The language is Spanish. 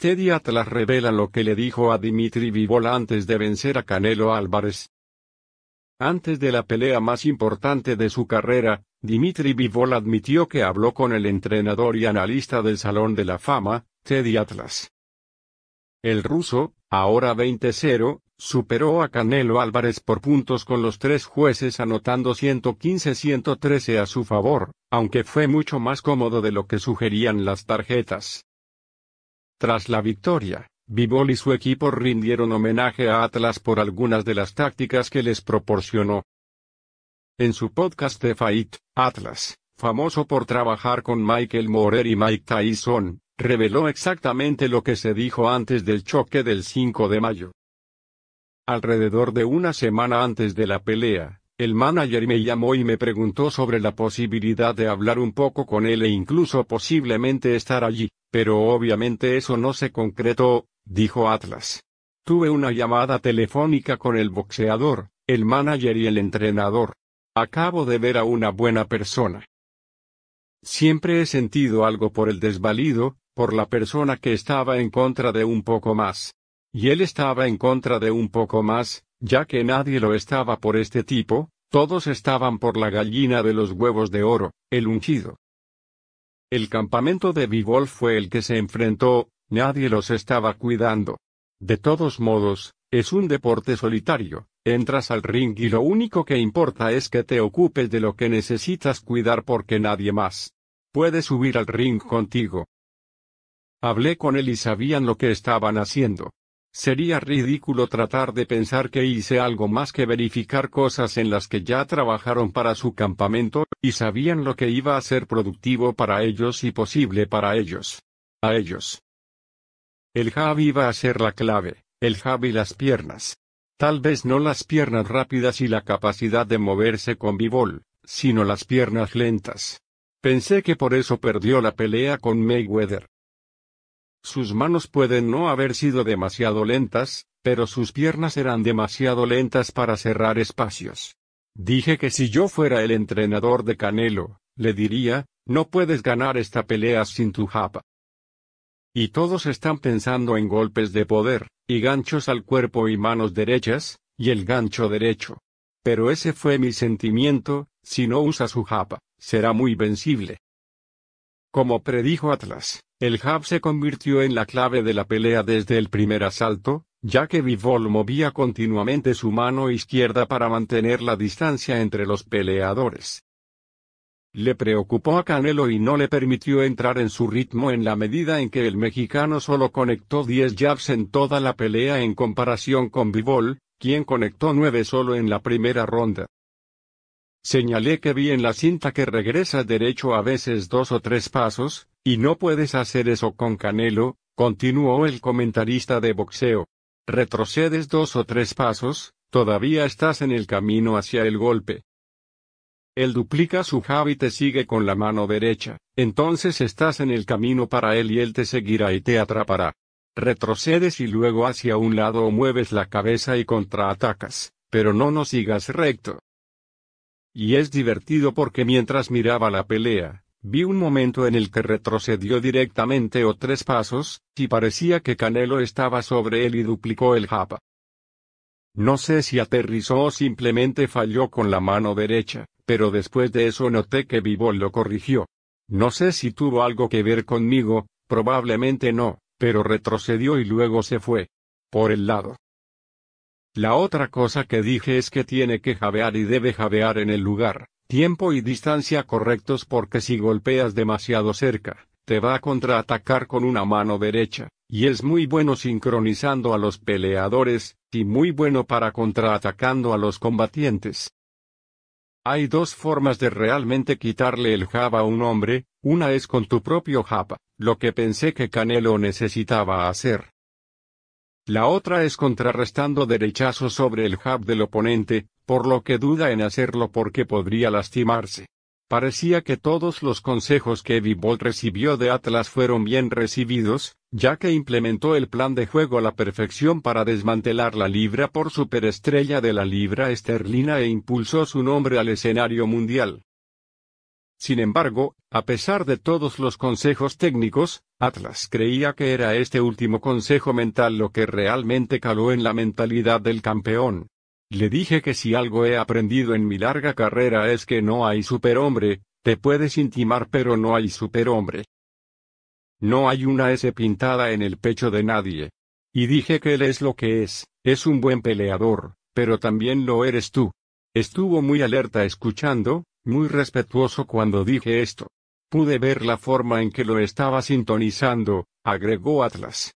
Teddy Atlas revela lo que le dijo a Dimitri Vivol antes de vencer a Canelo Álvarez. Antes de la pelea más importante de su carrera, Dimitri Vivol admitió que habló con el entrenador y analista del Salón de la Fama, Teddy Atlas. El ruso, ahora 20-0, superó a Canelo Álvarez por puntos con los tres jueces anotando 115-113 a su favor, aunque fue mucho más cómodo de lo que sugerían las tarjetas. Tras la victoria, Bivol y su equipo rindieron homenaje a Atlas por algunas de las tácticas que les proporcionó. En su podcast de Fight, Atlas, famoso por trabajar con Michael Morer y Mike Tyson, reveló exactamente lo que se dijo antes del choque del 5 de mayo. Alrededor de una semana antes de la pelea, el manager me llamó y me preguntó sobre la posibilidad de hablar un poco con él e incluso posiblemente estar allí. Pero obviamente eso no se concretó, dijo Atlas. Tuve una llamada telefónica con el boxeador, el manager y el entrenador. Acabo de ver a una buena persona. Siempre he sentido algo por el desvalido, por la persona que estaba en contra de un poco más. Y él estaba en contra de un poco más, ya que nadie lo estaba por este tipo, todos estaban por la gallina de los huevos de oro, el ungido. El campamento de Bivol fue el que se enfrentó, nadie los estaba cuidando. De todos modos, es un deporte solitario, entras al ring y lo único que importa es que te ocupes de lo que necesitas cuidar porque nadie más puede subir al ring contigo. Hablé con él y sabían lo que estaban haciendo. Sería ridículo tratar de pensar que hice algo más que verificar cosas en las que ya trabajaron para su campamento, y sabían lo que iba a ser productivo para ellos y posible para ellos. A ellos. El Javi iba a ser la clave, el y las piernas. Tal vez no las piernas rápidas y la capacidad de moverse con bivol, sino las piernas lentas. Pensé que por eso perdió la pelea con Mayweather, sus manos pueden no haber sido demasiado lentas, pero sus piernas eran demasiado lentas para cerrar espacios. Dije que si yo fuera el entrenador de Canelo, le diría, no puedes ganar esta pelea sin tu japa. Y todos están pensando en golpes de poder, y ganchos al cuerpo y manos derechas, y el gancho derecho. Pero ese fue mi sentimiento, si no usa su japa, será muy vencible. Como predijo Atlas, el jab se convirtió en la clave de la pelea desde el primer asalto, ya que Bivol movía continuamente su mano izquierda para mantener la distancia entre los peleadores. Le preocupó a Canelo y no le permitió entrar en su ritmo en la medida en que el mexicano solo conectó 10 jabs en toda la pelea en comparación con Bivol, quien conectó 9 solo en la primera ronda. Señalé que vi en la cinta que regresa derecho a veces dos o tres pasos, y no puedes hacer eso con Canelo, continuó el comentarista de boxeo. Retrocedes dos o tres pasos, todavía estás en el camino hacia el golpe. Él duplica su jab y te sigue con la mano derecha, entonces estás en el camino para él y él te seguirá y te atrapará. Retrocedes y luego hacia un lado o mueves la cabeza y contraatacas, pero no nos sigas recto. Y es divertido porque mientras miraba la pelea, vi un momento en el que retrocedió directamente o tres pasos, y parecía que Canelo estaba sobre él y duplicó el japa. No sé si aterrizó o simplemente falló con la mano derecha, pero después de eso noté que Vivol lo corrigió. No sé si tuvo algo que ver conmigo, probablemente no, pero retrocedió y luego se fue. Por el lado. La otra cosa que dije es que tiene que jabear y debe jabear en el lugar, tiempo y distancia correctos porque si golpeas demasiado cerca, te va a contraatacar con una mano derecha, y es muy bueno sincronizando a los peleadores, y muy bueno para contraatacando a los combatientes. Hay dos formas de realmente quitarle el jab a un hombre, una es con tu propio jab, lo que pensé que Canelo necesitaba hacer, la otra es contrarrestando derechazos sobre el jab del oponente, por lo que duda en hacerlo porque podría lastimarse. Parecía que todos los consejos que Evie Ball recibió de Atlas fueron bien recibidos, ya que implementó el plan de juego a la perfección para desmantelar la libra por superestrella de la libra esterlina e impulsó su nombre al escenario mundial. Sin embargo, a pesar de todos los consejos técnicos, Atlas creía que era este último consejo mental lo que realmente caló en la mentalidad del campeón. Le dije que si algo he aprendido en mi larga carrera es que no hay superhombre, te puedes intimar pero no hay superhombre. No hay una S pintada en el pecho de nadie. Y dije que él es lo que es, es un buen peleador, pero también lo eres tú. Estuvo muy alerta escuchando, muy respetuoso cuando dije esto. Pude ver la forma en que lo estaba sintonizando, agregó Atlas.